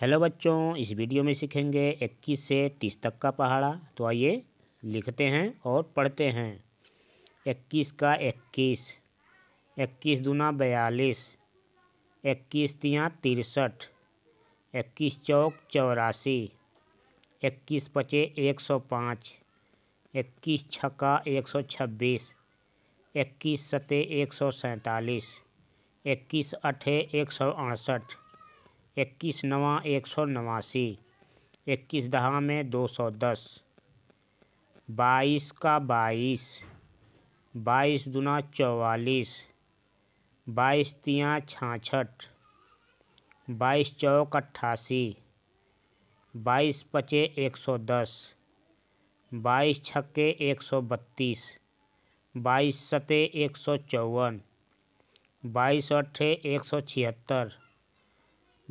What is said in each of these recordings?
hello बच्चों इस video में सीखेंगे 21 से 30 तक का पहाड़ा तो आइए लिखते हैं और पढ़ते हैं 21 का 21 इक्कीस दूना बयालीस इक्कीस तियाँ तिरसठ इक्कीस चौक चौरासी इक्कीस पचे एक सौ पाँच इक्कीस छक्का एक सौ छब्बीस इक्कीस सते एक सौ सैंतालीस इक्कीस अठे एक सौ अड़सठ इक्कीस नवा एक सौ नवासी इक्कीस दहा में दो सौ दस बाईस का बाईस बाईस दुना चौवालीस बाईस तिया छाछठ बाईस चौक अट्ठासी बाईस पचे एक सौ दस बाईस छक्के एक सौ बत्तीस बाईस सते एक सौ चौवन बाईस अट्ठे एक सौ छिहत्तर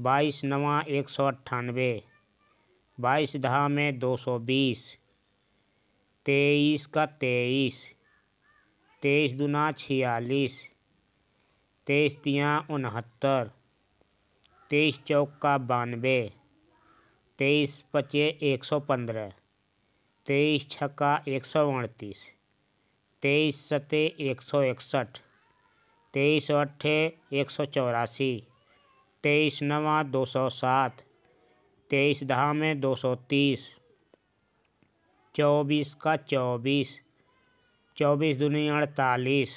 बाईस नवा एक सौ अट्ठानवे बाईस दहा में दो सौ बीस तेईस का तेईस तेईस दुना छियालीस तेईस तिया उनहत्तर तेईस चौक का बानवे तेईस पचे एक सौ पंद्रह तेईस छक्का एक सौ अड़तीस तेईस सते एक सौ इकसठ तेईस अट्ठे एक सौ चौरासी तेईस नवा दो सौ सात तेईस दहा में दो सौ तीस चौबीस का चौबीस चौबीस दुनिया अड़तालीस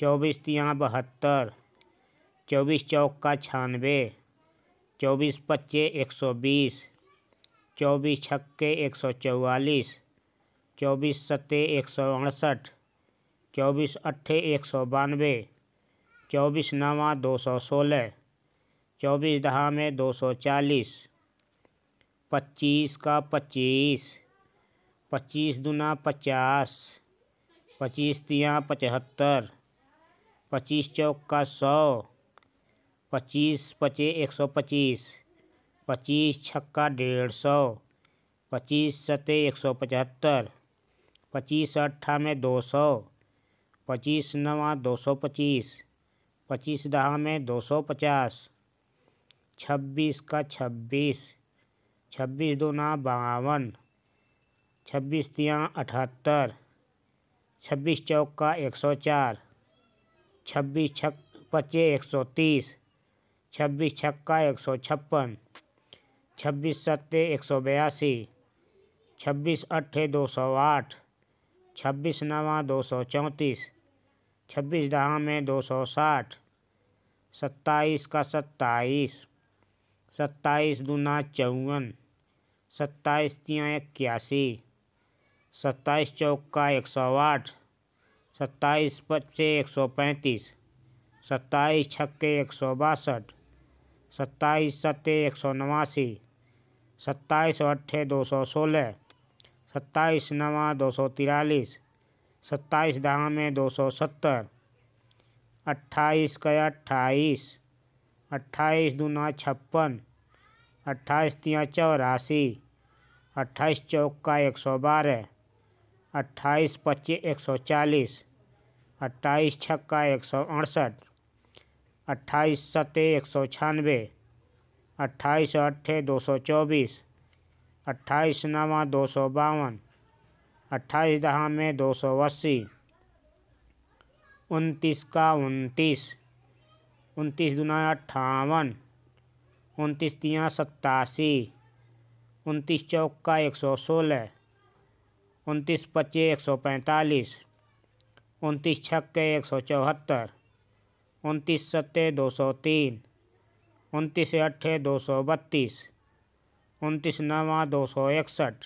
चौबीस तिया बहत्तर चौबीस चौक का छानबे चौबीस पच्चे एक सौ बीस चौबीस छक्के एक सौ चौवालीस चौबीस सत्ते एक सौ अड़सठ चौबीस अट्ठे एक सौ बानवे चौबीस नवा दो सौ सोलह चौबीस दहा में दो सौ चालीस पच्चीस का पच्चीस पच्चीस दुना पचास पच्चीस तिया पचहत्तर पच्चीस चौक का सौ पच्चीस पचे एक सौ पच्चीस पच्चीस छक्का डेढ़ सौ पच्चीस सते एक सौ पचहत्तर पच्चीस अट्ठा में दो सौ पच्चीस नवा दो सौ पच्चीस पच्चीस दहा में दो सौ पचास छब्बीस का छब्बीस छब्बीस दो ना बावन छब्बीस तिया अठहत्तर छब्बीस चौक का एक सौ चार छब्बीस छक पच्चे एक सौ तीस छब्बीस छक्का एक सौ छप्पन छब्बीस सत्ते एक सौ बयासी छब्बीस अट्ठे दो सौ आठ छब्बीस नवा दो सौ चौंतीस छब्बीस दहा में दो सौ साठ सत्ताईस का सत्ताईस सत्ताईस दूना चौवन सत्ताईस तिया इक्यासी सत्ताईस चौका एक सौ आठ सत्ताईस पच्चे एक सौ पैंतीस सत्ताईस छक्के एक सौ बासठ सत्ताईस सत्ते एक सौ नवासी सत्ताईस अट्ठे दो सौ सोलह सत्ताईस नवा दो सौ तिरालीस सत्ताईस दहा में दो सौ सत्तर अट्ठाईस का अट्ठाईस अट्ठाईस दूना छप्पन अट्ठाईस तिया चौरासी अट्ठाईस चौक का एक सौ बारह अट्ठाईस पच्चीस एक सौ चालीस अट्ठाईस छक्का एक सौ अड़सठ अट्ठाईस सत्ते एक सौ छानवे अट्ठाईस अट्ठे दो सौ चौबीस अट्ठाईस नवा दो सौ बावन अट्ठाईस दहा में दो सौ अस्सी उनतीस का उनतीस उनतीस दुना अट्ठावन उनतीस तिया सत्तासी उनतीस चौक का एक सौ सोलह उनतीस पच्चीस एक सौ पैंतालीस उनतीस छक्के एक सौ चौहत्तर उनतीस सत्ते दो सौ तीन उनतीस अट्ठे दो सौ बत्तीस उनतीस नवा दो सौ इकसठ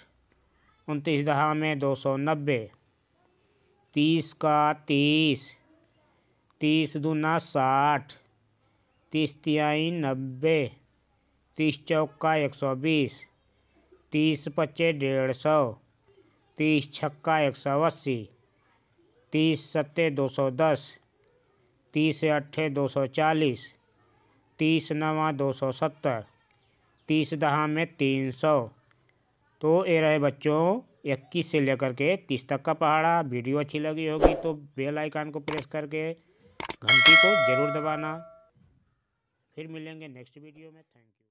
उनतीस दहा में दो सौ नब्बे तीस का तीस तीस दूना साठ तीस तिहाई नब्बे तीस चौका एक सौ बीस तीस पच्चे डेढ़ सौ तीस छक्का एक सौ अस्सी तीस सत्ते दो सौ दस तीस अट्ठे दो सौ चालीस तीस नवा दो सौ सत्तर तीस दहा में तीन सौ तो ये रहे बच्चों इक्कीस से लेकर के तीस तक का पहाड़ा वीडियो अच्छी लगी होगी तो बेल आइकान को प्रेस करके घंटी को ज़रूर दबाना फिर मिलेंगे नेक्स्ट वीडियो में थैंक यू